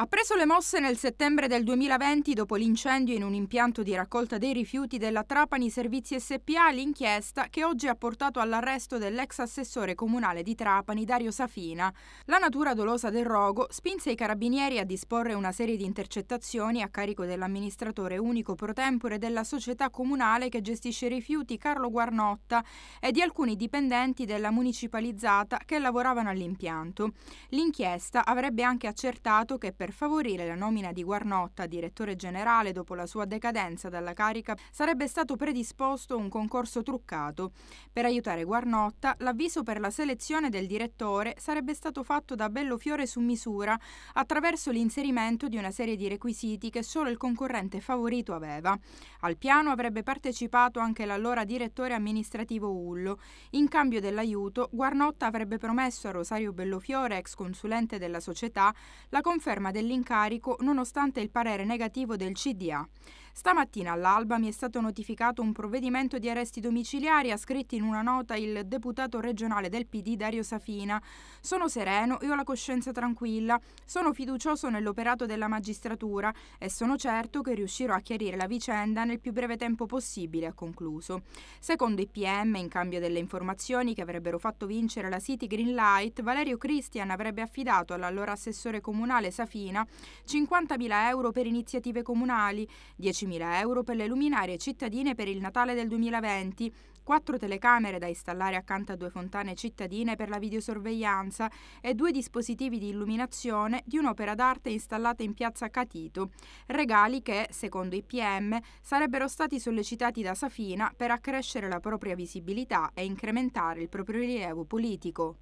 Ha preso le mosse nel settembre del 2020 dopo l'incendio in un impianto di raccolta dei rifiuti della Trapani Servizi SPA l'inchiesta che oggi ha portato all'arresto dell'ex assessore comunale di Trapani Dario Safina. La natura dolosa del rogo spinse i carabinieri a disporre una serie di intercettazioni a carico dell'amministratore unico pro tempore della società comunale che gestisce i rifiuti Carlo Guarnotta e di alcuni dipendenti della municipalizzata che lavoravano all'impianto. L'inchiesta avrebbe anche accertato che per per favorire la nomina di Guarnotta a direttore generale dopo la sua decadenza dalla carica, sarebbe stato predisposto un concorso truccato. Per aiutare Guarnotta, l'avviso per la selezione del direttore sarebbe stato fatto da Bellofiore su misura attraverso l'inserimento di una serie di requisiti che solo il concorrente favorito aveva. Al piano avrebbe partecipato anche l'allora direttore amministrativo Ullo. In cambio dell'aiuto, Guarnotta avrebbe promesso a Rosario Bellofiore, ex consulente della società, la conferma del dell'incarico nonostante il parere negativo del CDA. Stamattina all'alba mi è stato notificato un provvedimento di arresti domiciliari, ha scritto in una nota il deputato regionale del PD Dario Safina. Sono sereno e ho la coscienza tranquilla, sono fiducioso nell'operato della magistratura e sono certo che riuscirò a chiarire la vicenda nel più breve tempo possibile, ha concluso. Secondo i PM, in cambio delle informazioni che avrebbero fatto vincere la City Green Light, Valerio Cristian avrebbe affidato all'allora assessore comunale Safina 50.000 euro per iniziative comunali, 15.000 euro per le luminarie cittadine per il Natale del 2020, quattro telecamere da installare accanto a due fontane cittadine per la videosorveglianza e due dispositivi di illuminazione di un'opera d'arte installata in piazza Catito, regali che, secondo i PM, sarebbero stati sollecitati da Safina per accrescere la propria visibilità e incrementare il proprio rilievo politico.